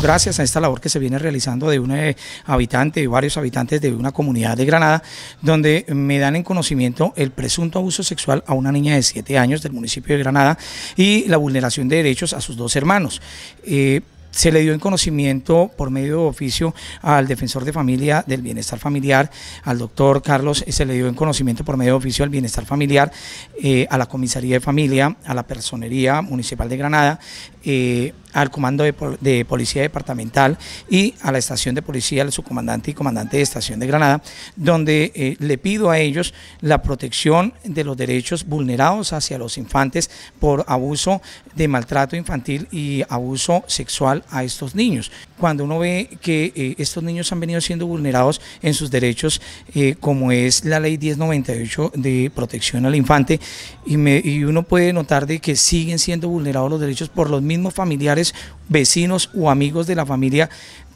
Pues gracias a esta labor que se viene realizando de un eh, habitante, de varios habitantes de una comunidad de Granada, donde me dan en conocimiento el presunto abuso sexual a una niña de 7 años del municipio de Granada y la vulneración de derechos a sus dos hermanos. Eh, se le dio en conocimiento por medio de oficio al defensor de familia del bienestar familiar, al doctor Carlos, eh, se le dio en conocimiento por medio de oficio al bienestar familiar, a la comisaría de familia, a la personería municipal de Granada, al comando de, policía departamental y a la estación de policía, al subcomandante y comandante de estación de Granada, donde eh, le pido a ellos la protección de los derechos vulnerados hacia los infantes por abuso de maltrato infantil y abuso sexual a estos niños. Cuando uno ve que eh, estos niños han venido siendo vulnerados en sus derechos, eh, como es la ley 1098 de protección al infante, y, y uno puede notar de que siguen siendo vulnerados los derechos por los mismos familiares vecinos o amigos de la familia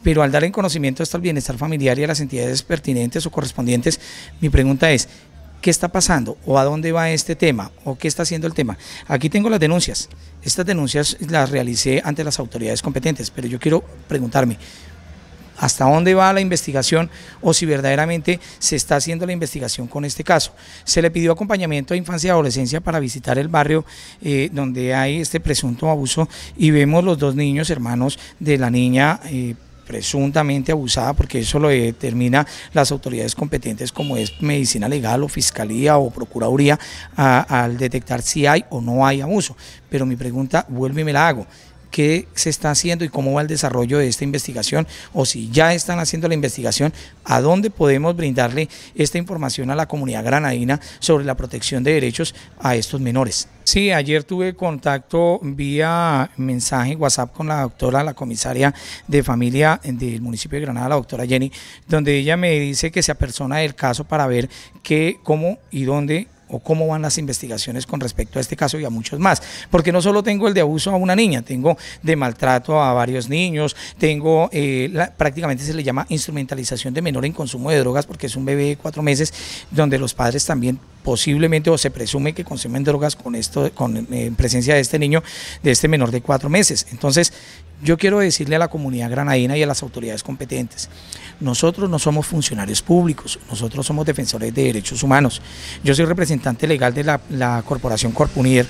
pero al dar en conocimiento hasta el bienestar familiar y a las entidades pertinentes o correspondientes, mi pregunta es, ¿qué está pasando? ¿O a dónde va este tema? ¿O qué está haciendo el tema? Aquí tengo las denuncias. Estas denuncias las realicé ante las autoridades competentes, pero yo quiero preguntarme, hasta dónde va la investigación o si verdaderamente se está haciendo la investigación con este caso. Se le pidió acompañamiento a infancia y adolescencia para visitar el barrio eh, donde hay este presunto abuso y vemos los dos niños hermanos de la niña. Eh, presuntamente abusada, porque eso lo determina las autoridades competentes como es medicina legal o fiscalía o procuraduría al detectar si hay o no hay abuso. Pero mi pregunta vuelve y me la hago qué se está haciendo y cómo va el desarrollo de esta investigación o si ya están haciendo la investigación, a dónde podemos brindarle esta información a la comunidad granadina sobre la protección de derechos a estos menores. Sí, ayer tuve contacto vía mensaje WhatsApp con la doctora, la comisaria de familia del municipio de Granada, la doctora Jenny, donde ella me dice que se apersona del caso para ver qué, cómo y dónde o cómo van las investigaciones con respecto a este caso y a muchos más. Porque no solo tengo el de abuso a una niña, tengo de maltrato a varios niños, tengo eh, la, prácticamente se le llama instrumentalización de menor en consumo de drogas porque es un bebé de cuatro meses donde los padres también posiblemente o se presume que consumen drogas con esto, eh, presencia de este niño, de este menor de cuatro meses. Entonces, yo quiero decirle a la comunidad granadina y a las autoridades competentes, nosotros no somos funcionarios públicos, nosotros somos defensores de derechos humanos. Yo soy representante legal de la, Corporación Corpunier,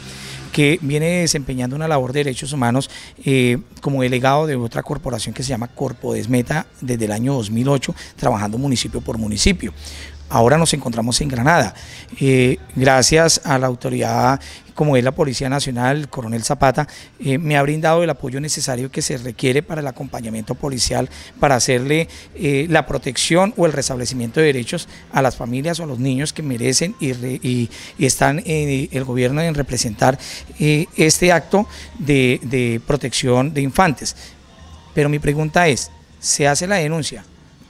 que viene desempeñando una labor de derechos humanos eh, como delegado de otra corporación que se llama Desmeta, desde el año 2008, trabajando municipio por municipio. Ahora nos encontramos en Granada. Eh, gracias a la autoridad como es la Policía Nacional, el coronel Zapata, eh, me ha brindado el apoyo necesario que se requiere para el acompañamiento policial, para hacerle eh, la protección o el restablecimiento de derechos a las familias o a los niños que merecen y, están en el gobierno en representar este acto de protección de infantes. Pero mi pregunta es, ¿se hace la denuncia?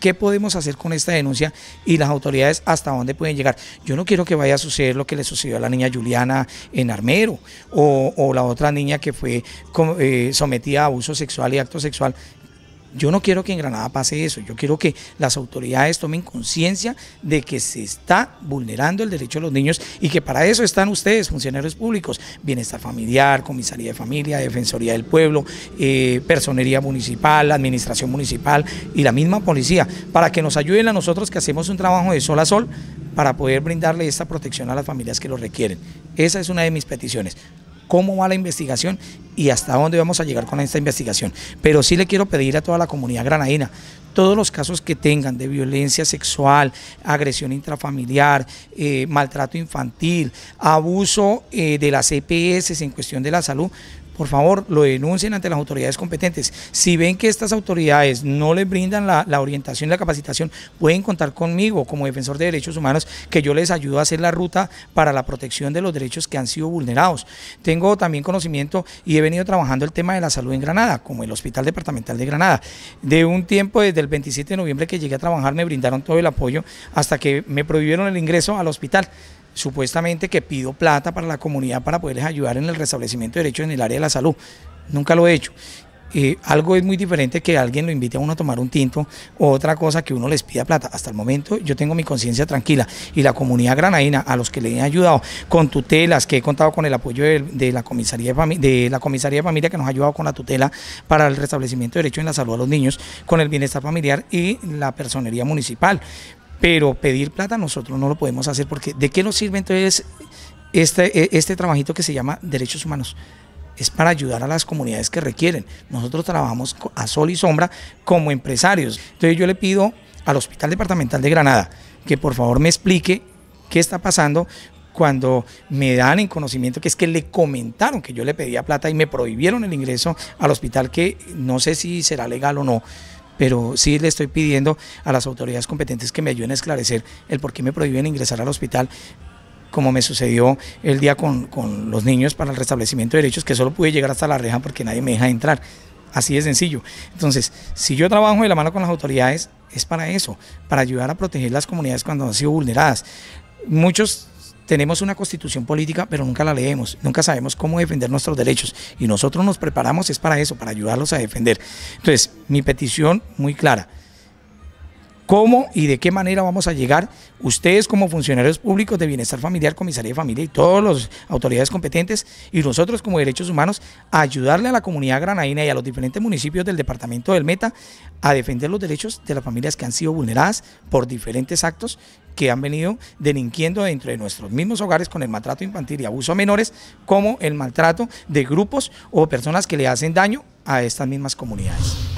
¿Qué podemos hacer con esta denuncia y las autoridades hasta dónde pueden llegar? Yo no quiero que vaya a suceder lo que le sucedió a la niña Juliana en Armero o, la otra niña que fue eh, sometida a abuso sexual y acto sexual yo no quiero que en Granada pase eso, yo quiero que las autoridades tomen conciencia de que se está vulnerando el derecho de los niños y que para eso están ustedes, funcionarios públicos, bienestar familiar, comisaría de familia, defensoría del pueblo, eh, personería municipal, administración municipal y la misma policía, para que nos ayuden a nosotros que hacemos un trabajo de sol a sol para poder brindarle esta protección a las familias que lo requieren. Esa es una de mis peticiones cómo va la investigación y hasta dónde vamos a llegar con esta investigación. Pero sí le quiero pedir a toda la comunidad granadina, todos los casos que tengan de violencia sexual, agresión intrafamiliar, eh, maltrato infantil, abuso eh, de las EPS en cuestión de la salud, por favor lo denuncien ante las autoridades competentes. Si ven que estas autoridades no les brindan la, orientación y la capacitación, pueden contar conmigo como defensor de derechos humanos que yo les ayudo a hacer la ruta para la protección de los derechos que han sido vulnerados. Tengo también conocimiento y he venido trabajando el tema de la salud en Granada, como el Hospital Departamental de Granada. De un tiempo, desde el 27 de noviembre que llegué a trabajar, me brindaron todo el apoyo hasta que me prohibieron el ingreso al hospital supuestamente que pido plata para la comunidad para poderles ayudar en el restablecimiento de derechos en el área de la salud. Nunca lo he hecho. y eh, algo es muy diferente que alguien lo invite a uno a tomar un tinto o otra cosa que uno les pida plata. Hasta el momento yo tengo mi conciencia tranquila y la comunidad granadina a los que le he ayudado con tutelas, que he contado con el apoyo de, la comisaría de, de, la comisaría de familia que nos ha ayudado con la tutela para el restablecimiento de derechos en la salud a los niños, con el bienestar familiar y la personería municipal pero pedir plata nosotros no lo podemos hacer porque ¿de qué nos sirve entonces este, e, este trabajito que se llama derechos humanos? es para ayudar a las comunidades que requieren. Nosotros trabajamos a sol y sombra como empresarios. Entonces yo le pido al Hospital Departamental de Granada que por favor me explique qué está pasando cuando me dan en conocimiento que es que le comentaron que yo le pedía plata y me prohibieron el ingreso al hospital que no sé si será legal o no pero sí le estoy pidiendo a las autoridades competentes que me ayuden a esclarecer el por qué me prohíben ingresar al hospital como me sucedió el día con, los niños para el restablecimiento de derechos, que solo pude llegar hasta la reja porque nadie me deja entrar. Así de sencillo. Entonces, si yo trabajo de la mano con las autoridades, es para eso, para ayudar a proteger las comunidades cuando han sido vulneradas. Muchos tenemos una constitución política, pero nunca la leemos, nunca sabemos cómo defender nuestros derechos. Y nosotros nos preparamos es para eso, para ayudarlos a defender. Entonces, mi petición muy clara cómo y de qué manera vamos a llegar ustedes como funcionarios públicos de bienestar familiar, comisaría de familia y todas las autoridades competentes y nosotros como derechos humanos a ayudarle a la comunidad granadina y a los diferentes municipios del departamento del Meta a defender los derechos de las familias que han sido vulneradas por diferentes actos que han venido delinquiendo dentro de nuestros mismos hogares con el maltrato infantil y abuso a menores, como el maltrato de grupos o personas que le hacen daño a estas mismas comunidades.